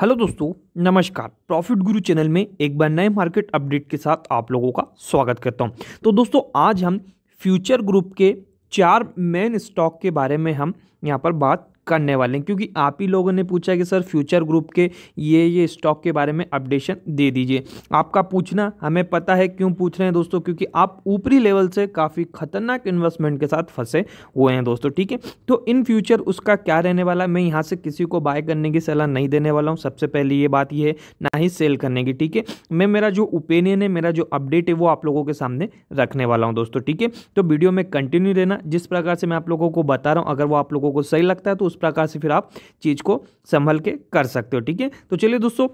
hello दोस्तों नमस्कार profit गुरु चैनल में एक बार नए मार्केट अपडेट के साथ आप लोगों का स्वागत करता हूं तो दोस्तों आज हम फ्यूचर ग्रुप के चार मेन स्टॉक के बारे में हम यहां पर बात करने वाले हैं क्योंकि आप ही लोगों ने पूछा कि सर फ्यूचर ग्रुप के ये ये स्टॉक के बारे में अपडेशन दे दीजिए आपका पूछना हमें पता है क्यों पूछ रहे हैं दोस्तों क्योंकि आप ऊपरी लेवल से काफ़ी खतरनाक इन्वेस्टमेंट के साथ फंसे हुए हैं दोस्तों ठीक है तो इन फ्यूचर उसका क्या रहने वाला है मैं यहाँ से किसी को बाय करने की सलाह नहीं देने वाला हूँ सबसे पहले ये बात ये है ना ही सेल करने की ठीक है मैं मेरा जो ओपिनियन है मेरा जो अपडेट है वो आप लोगों के सामने रखने वाला हूँ दोस्तों ठीक है तो वीडियो में कंटिन्यू रहना जिस प्रकार से मैं आप लोगों को बता रहा हूँ अगर वो आप लोगों को सही लगता है तो उस उस प्रकार से फिर आप चीज़ को संभल के कर सकते हो ठीक है तो चलिए दोस्तों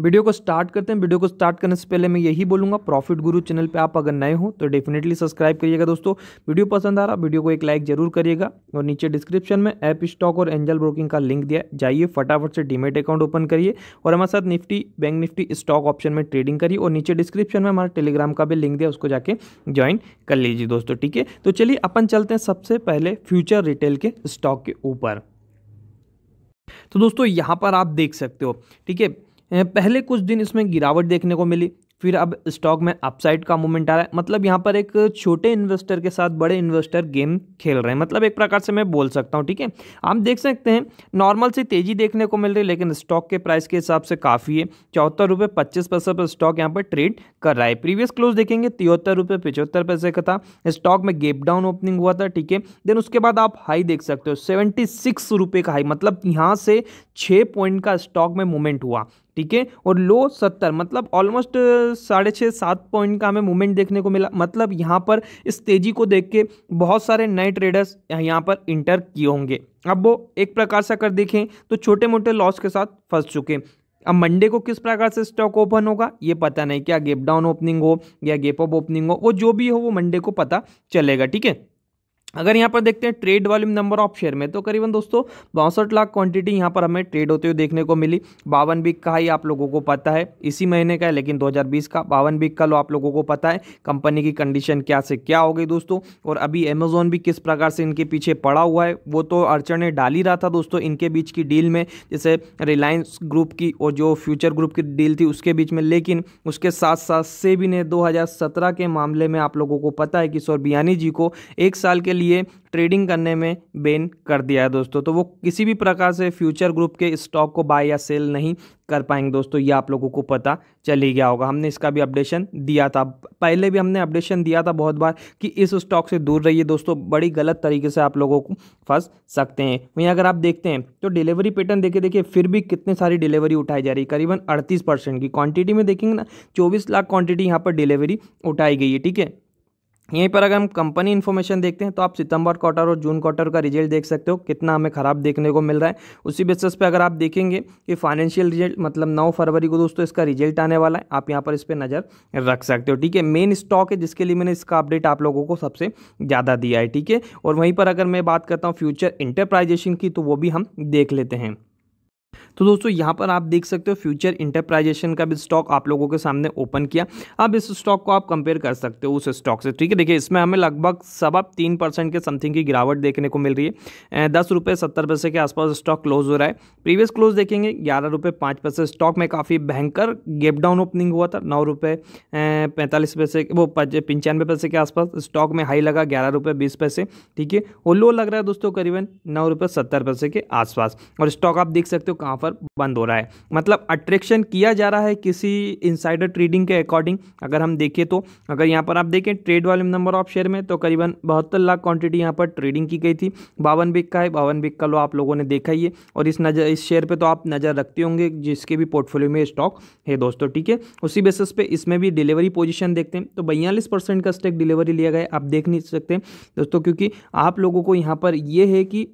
वीडियो को स्टार्ट करते हैं वीडियो को स्टार्ट करने से पहले मैं यही बोलूंगा प्रॉफिट गुरु चैनल पे आप अगर नए हो तो डेफिनेटली सब्सक्राइब करिएगा दोस्तों वीडियो पसंद आ रहा वीडियो को एक लाइक जरूर करिएगा और नीचे डिस्क्रिप्शन में ऐप स्टॉक और एंजल ब्रोकिंग का लिंक दिया जाइए फटाफट से डीमेट अकाउंट ओपन करिए और हमारे साथ Nifty bank Nifty stock option में ट्रेडिंग करिए और नीचे डिस्क्रिप्शन में हमारा टेलीग्राम का भी लिंक दिया उसको जाके ज्वाइन कर लीजिए दोस्तों ठीक है तो चलिए अपन चलते हैं सबसे पहले फ्यूचर रिटेल के स्टॉक के ऊपर तो दोस्तों यहाँ पर आप देख सकते हो ठीक है पहले कुछ दिन इसमें गिरावट देखने को मिली फिर अब स्टॉक में अपसाइड का मूवमेंट आ रहा है मतलब यहाँ पर एक छोटे इन्वेस्टर के साथ बड़े इन्वेस्टर गेम खेल रहे हैं मतलब एक प्रकार से मैं बोल सकता हूँ ठीक है आप देख सकते हैं नॉर्मल से तेज़ी देखने को मिल रही है लेकिन स्टॉक के प्राइस के हिसाब से काफ़ी है चौहत्तर रुपये पच्चीस पैसे पर स्टॉक यहाँ पर ट्रेड कर रहा है प्रीवियस क्लोज देखेंगे तिहत्तर रुपये पिचहत्तर पैसे का था स्टॉक में गेप डाउन ओपनिंग हुआ था ठीक है देन उसके बाद आप हाई देख सकते हो सेवेंटी सिक्स रुपये का हाई मतलब यहाँ से छः पॉइंट का स्टॉक में मूवमेंट हुआ ठीक है और लो सत्तर मतलब ऑलमोस्ट साढ़े छः सात पॉइंट का हमें मूवमेंट देखने को मिला मतलब यहाँ पर इस तेज़ी को देख के बहुत सारे नए ट्रेडर्स यहाँ पर इंटर किए होंगे अब वो एक प्रकार से अगर देखें तो छोटे मोटे लॉस के साथ फंस चुके अब मंडे को किस प्रकार से स्टॉक ओपन होगा ये पता नहीं क्या गेप डाउन ओपनिंग हो या गेप अप ओपनिंग हो वो जो भी हो वो मंडे को पता चलेगा ठीक है अगर यहाँ पर देखते हैं trade volume number of share में तो करीबन दोस्तों बासठ लाख क्वांटिटी यहाँ पर हमें ट्रेड होते हुए देखने को मिली बावन बीक का ही आप लोगों को पता है इसी महीने का है लेकिन 2020 का बावन बीक का लो आप लोगों को पता है कंपनी की कंडीशन क्या से क्या हो गई दोस्तों और अभी अमेजोन भी किस प्रकार से इनके पीछे पड़ा हुआ है वो तो अड़चने डाल ही रहा था दोस्तों इनके बीच की डील में जैसे रिलायंस ग्रुप की और जो फ्यूचर ग्रुप की डील थी उसके बीच में लेकिन उसके साथ साथ से भी ने दो के मामले में आप लोगों को पता है कि सौरबियानी जी को एक साल के लिए ट्रेडिंग करने में बेन कर दिया है दोस्तों तो वो किसी भी प्रकार से फ्यूचर ग्रुप के स्टॉक को बाय या सेल नहीं कर पाएंगे दोस्तों ये आप लोगों को पता चल ही गया होगा हमने इसका भी अपडेशन दिया था पहले भी हमने अपडेशन दिया था बहुत बार कि इस स्टॉक से दूर रहिए दोस्तों बड़ी गलत तरीके से आप लोगों को फंस सकते हैं वहीं अगर आप देखते हैं तो डिलीवरी पैटर्न देखिए देखिए फिर भी कितनी सारी डिलीवरी उठाई जा रही है करीबन अड़तीस की क्वान्टिटी में देखेंगे ना चौबीस लाख क्वान्टिटी यहाँ पर डिलीवरी उठाई गई है ठीक है यहीं पर अगर हम कंपनी इन्फॉर्मेशन देखते हैं तो आप सितंबर क्वार्टर और जून क्वार्टर का रिजल्ट देख सकते हो कितना हमें ख़राब देखने को मिल रहा है उसी बेसिस पे अगर आप देखेंगे कि फाइनेंशियल रिजल्ट मतलब 9 फरवरी को दोस्तों इसका रिजल्ट आने वाला है आप यहाँ पर इस पर नज़र रख सकते हो ठीक है मेन स्टॉक है जिसके लिए मैंने इसका अपडेट आप लोगों को सबसे ज़्यादा दिया है ठीक है और वहीं पर अगर मैं बात करता हूँ फ्यूचर इंटरप्राइजेशन की तो वो भी हम देख लेते हैं तो दोस्तों यहाँ पर आप देख सकते हो फ्यूचर इंटरप्राइजेशन का भी स्टॉक आप लोगों के सामने ओपन किया अब इस स्टॉक को आप कंपेयर कर सकते हो उस स्टॉक से ठीक है देखिए इसमें हमें लगभग सवा तीन परसेंट के समथिंग की गिरावट देखने को मिल रही है दस रुपये सत्तर पैसे के आसपास स्टॉक क्लोज हो रहा है प्रीवियस क्लोज देखेंगे ग्यारह रुपये पाँच पैसे स्टॉक में काफ़ी भयंकर गेप डाउन ओपनिंग हुआ था नौ रुपये पैंतालीस पैसे वो पंचानवे पैसे के आसपास स्टॉक में हाई लगा ग्यारह रुपये बीस पैसे ठीक है वो लो लग रहा है दोस्तों करीबन नौ रुपये सत्तर पैसे के आसपास और स्टॉक आप देख सकते हो कहाँ पर बंद हो रहा है मतलब अट्रैक्शन किया जा रहा है किसी इंसाइडर ट्रेडिंग के अकॉर्डिंग अगर हम देखें तो अगर यहाँ पर आप देखें trade volume number of share में तो करीबन बहत्तर लाख क्वांटिटी यहाँ पर ट्रेडिंग की गई थी बावन बिक का है बावन बिक का लो आप लोगों ने देखा ही है और इस नज़र इस शेयर पर तो आप नज़र रखते होंगे जिसके भी पोर्टफोलियो में स्टॉक है दोस्तों ठीक है उसी बेसिस पे इसमें भी डिलीवरी पोजिशन देखते हैं तो बयालीस परसेंट का स्टेक डिलीवरी लिया गया आप देख नहीं सकते दोस्तों क्योंकि आप लोगों को यहाँ पर यह है कि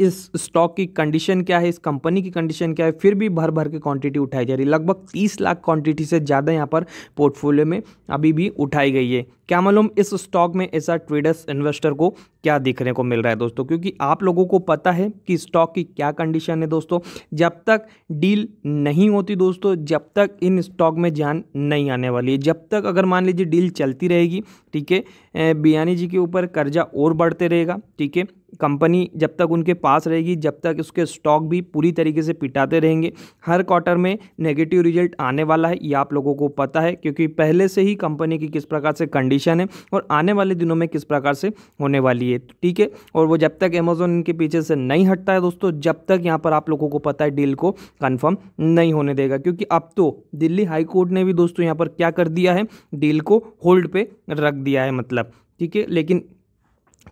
इस स्टॉक की कंडीशन क्या है इस कंपनी की कंडीशन क्या है फिर भी भर भर के क्वांटिटी उठाई जा रही है लगभग तीस लाख क्वांटिटी से ज़्यादा यहाँ पर पोर्टफोलियो में अभी भी उठाई गई है क्या मालूम इस स्टॉक में ऐसा ट्रेडर्स इन्वेस्टर को क्या देखने को मिल रहा है दोस्तों क्योंकि आप लोगों को पता है कि स्टॉक की क्या कंडीशन है दोस्तों जब तक डील नहीं होती दोस्तों जब तक इन स्टॉक में जान नहीं आने वाली है जब तक अगर मान लीजिए डील चलती रहेगी ठीक है बियानी जी के ऊपर कर्जा और बढ़ते रहेगा ठीक है कंपनी जब तक उनके पास रहेगी जब तक उसके स्टॉक भी पूरी तरीके से पिटाते रहेंगे हर क्वार्टर में नेगेटिव रिजल्ट आने वाला है ये आप लोगों को पता है क्योंकि पहले से ही कंपनी की किस प्रकार से कंडीशन है और आने वाले दिनों में किस प्रकार से होने वाली है ठीक है और वो जब तक अमेजोन इनके पीछे से नहीं हटता है दोस्तों जब तक यहाँ पर आप लोगों को पता है डील को कन्फर्म नहीं होने देगा क्योंकि अब तो दिल्ली हाईकोर्ट ने भी दोस्तों यहाँ पर क्या कर दिया है डील को होल्ड पर रख दिया है मतलब ठीक है लेकिन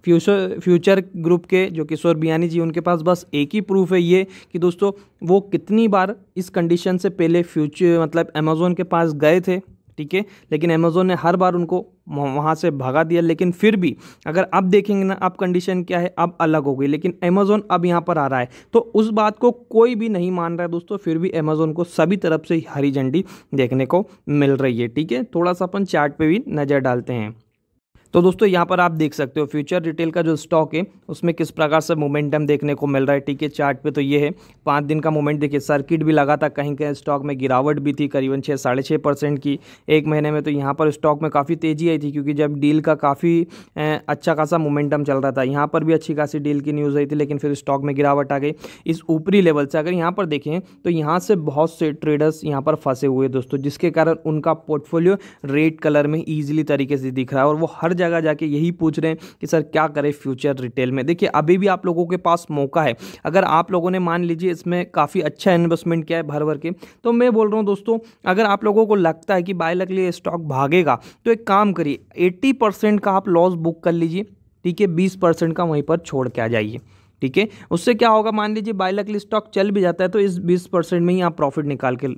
फ्यूचर फ्यूचर ग्रुप के जो किशोर बियानी जी उनके पास बस एक ही प्रूफ है ये कि दोस्तों वो कितनी बार इस कंडीशन से पहले फ्यूचर मतलब अमेज़ोन के पास गए थे ठीक है लेकिन अमेज़ोन ने हर बार उनको वहाँ से भगा दिया लेकिन फिर भी अगर अब देखेंगे ना अब कंडीशन क्या है अब अलग हो गई लेकिन अमेज़ोन अब यहाँ पर आ रहा है तो उस बात को कोई भी नहीं मान रहा है दोस्तों फिर भी अमेज़ोन को सभी तरफ से हरी झंडी देखने को मिल रही है ठीक है थोड़ा सा अपन चार्ट पे भी नज़र डालते हैं तो दोस्तों यहाँ पर आप देख सकते हो फ्यूचर रिटेल का जो स्टॉक है उसमें किस प्रकार से मोमेंटम देखने को मिल रहा है टीके चार्ट पे तो ये है पाँच दिन का मोमेंट देखिए सर्किट भी लगा था कहीं कहीं स्टॉक में गिरावट भी थी करीबन छः साढ़े छः परसेंट की एक महीने में तो यहाँ पर स्टॉक में काफ़ी तेज़ी आई थी क्योंकि जब डील का काफ़ी अच्छा खासा मोमेंटम चल रहा था यहाँ पर भी अच्छी खासी डील की न्यूज़ आई थी लेकिन फिर स्टॉक में गिरावट आ गई इस ऊपरी लेवल से अगर यहाँ पर देखें तो यहाँ से बहुत से ट्रेडर्स यहाँ पर फंसे हुए दोस्तों जिसके कारण उनका पोर्टफोलियो रेड कलर में ईजिली तरीके से दिख रहा है और वो हर जगह जाके यही पूछ रहे हैं कि सर क्या करें फ्यूचर रिटेल में देखिए अभी भी आप लोगों के पास मौका है अगर आप लोगों ने मान लीजिए इसमें काफ़ी अच्छा इन्वेस्टमेंट किया है भर भर के तो मैं बोल रहा हूँ दोस्तों अगर आप लोगों को लगता है कि बाय लकली स्टॉक भागेगा तो एक काम करिए एट्टी का आप लॉस बुक कर लीजिए ठीक है बीस का वहीं पर छोड़ के आ जाइए ठीक है उससे क्या होगा मान लीजिए बायलकली स्टॉक चल भी जाता है तो इस 20 परसेंट में ही आप प्रॉफिट निकाल के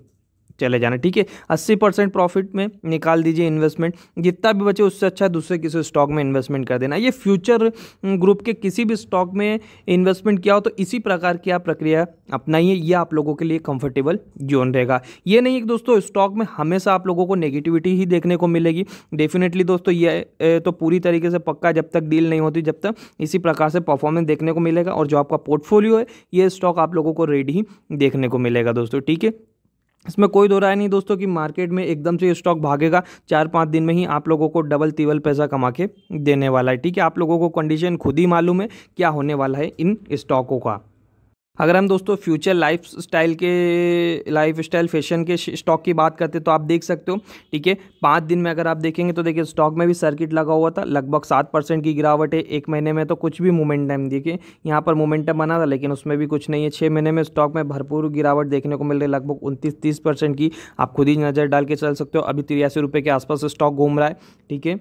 चले जाना ठीक है अस्सी परसेंट प्रॉफिट में निकाल दीजिए इन्वेस्टमेंट जितना भी बचे उससे अच्छा दूसरे किसी स्टॉक में इन्वेस्टमेंट कर देना ये फ्यूचर ग्रुप के किसी भी स्टॉक में इन्वेस्टमेंट किया हो तो इसी प्रकार की आप प्रक्रिया अपनाइए यह आप लोगों के लिए कंफर्टेबल जोन रहेगा ये नहीं कि दोस्तों स्टॉक में हमेशा आप लोगों को नेगेटिविटी ही देखने को मिलेगी डेफिनेटली दोस्तों ये तो पूरी तरीके से पक्का जब तक डील नहीं होती जब तक इसी प्रकार से परफॉर्मेंस देखने को मिलेगा और जो आपका पोर्टफोलियो है ये स्टॉक आप लोगों को रेडी ही देखने को मिलेगा दोस्तों ठीक है इसमें कोई दो राय नहीं दोस्तों कि मार्केट में एकदम से ये स्टॉक भागेगा चार पाँच दिन में ही आप लोगों को डबल तिवल पैसा कमा के देने वाला है ठीक है आप लोगों को कंडीशन खुद ही मालूम है क्या होने वाला है इन स्टॉकों का अगर हम दोस्तों फ्यूचर लाइफ स्टाइल के लाइफ स्टाइल फैशन के स्टॉक की बात करते हैं तो आप देख सकते हो ठीक है पाँच दिन में अगर आप देखेंगे तो देखिए स्टॉक में भी सर्किट लगा हुआ था लगभग सात परसेंट की गिरावट है एक महीने में तो कुछ भी मोमेंटम देखिए यहाँ पर मोमेंटम बना था लेकिन उसमें भी कुछ नहीं है छः महीने में स्टॉक में भरपूर गिरावट देखने को मिल रही है लगभग उनतीस तीस परसेंट की आप खुद ही नज़र डाल के चल सकते हो अभी तिरासी रुपये के आसपास स्टॉक घूम रहा है ठीक है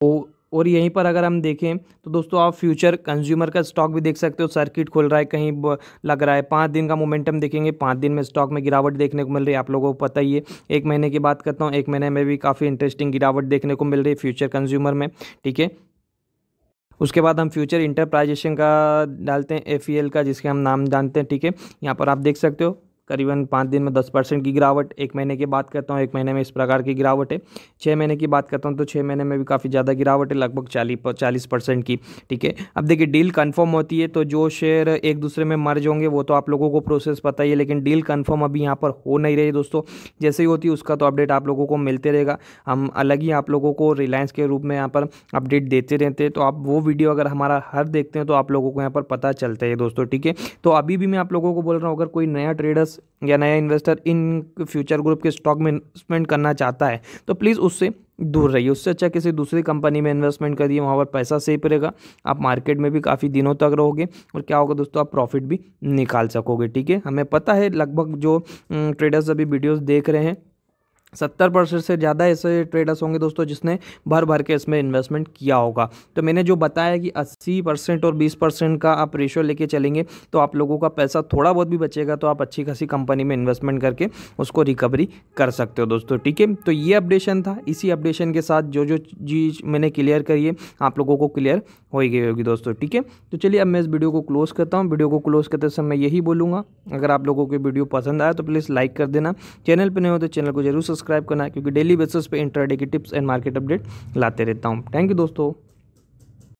तो और यहीं पर अगर हम देखें तो दोस्तों आप फ्यूचर कंज्यूमर का स्टॉक भी देख सकते हो सर्किट खुल रहा है कहीं लग रहा है पाँच दिन का मोमेंटम देखेंगे पाँच दिन में स्टॉक में गिरावट देखने को मिल रही है आप लोगों को पता ही है एक महीने की बात करता हूँ एक महीने में भी काफ़ी इंटरेस्टिंग गिरावट देखने को मिल रही है फ्यूचर कंज्यूमर में ठीक है उसके बाद हम फ्यूचर इंटरप्राइजेशन का डालते हैं एफ का जिसके हम नाम जानते हैं ठीक है यहाँ पर आप देख सकते हो करीबन पाँच दिन में दस परसेंट की गिरावट एक महीने की बात करता हूँ एक महीने में इस प्रकार की गिरावट है छः महीने की बात करता हूँ तो छः महीने में भी काफ़ी ज़्यादा गिरावट है लगभग चालीस चालीस परसेंट की ठीक है अब देखिए डील कन्फर्म होती है तो जो शेयर एक दूसरे में मर्ज होंगे वो तो आप लोगों को प्रोसेस पता ही है लेकिन डील कन्फर्म अभी यहाँ पर हो नहीं रही दोस्तों जैसे ही होती है उसका तो अपडेट आप लोगों को मिलते रहेगा हम अलग ही आप लोगों को रिलायंस के रूप में यहाँ पर अपडेट देते रहते हैं तो आप वो वीडियो अगर हमारा हर देखते हैं तो आप लोगों को यहाँ पर पता चलता है दोस्तों ठीक है तो अभी भी मैं आप लोगों को बोल रहा हूँ अगर कोई नया ट्रेडर्स या नया इन्वेस्टर इन फ्यूचर ग्रुप के स्टॉक में इन्वेस्टमेंट करना चाहता है तो प्लीज़ उससे दूर रहिए उससे अच्छा किसी दूसरी कंपनी में इन्वेस्टमेंट करिए वहाँ पर पैसा सेफ रहेगा आप मार्केट में भी काफ़ी दिनों तक रहोगे और क्या होगा दोस्तों आप प्रॉफिट भी निकाल सकोगे ठीक है हमें पता है लगभग जो ट्रेडर्स हम्म, अभी वीडियोज़ देख रहे हैं सत्तर परसेंट से ज़्यादा ऐसे ट्रेडर्स होंगे दोस्तों जिसने भर भर के इसमें इन्वेस्टमेंट किया होगा तो मैंने जो बताया कि अस्सी परसेंट और बीस परसेंट का आप रेशो लेके चलेंगे तो आप लोगों का पैसा थोड़ा बहुत भी बचेगा तो आप अच्छी खासी कंपनी में इन्वेस्टमेंट करके उसको रिकवरी कर सकते हो दोस्तों ठीक है तो ये अपडेशन था इसी अपडेशन के साथ जो जो चीज़ मैंने क्लियर करी है आप लोगों को क्लियर हो गई होगी दोस्तों ठीक है तो चलिए अब मैं इस वीडियो को क्लोज़ करता हूँ वीडियो को क्लोज़ करते समय मैं यही बोलूँगा अगर आप लोगों की वीडियो पसंद आया तो प्लीज़ लाइक कर देना चैनल पर नहीं हो तो चैनल को जरूर सब्सक्राइब सब्सक्राइब करना क्योंकि डेली बेसिस पे इंटरडे की टिप्स एंड मार्केट अपडेट लाते रहता हूँ थैंक यू दोस्तों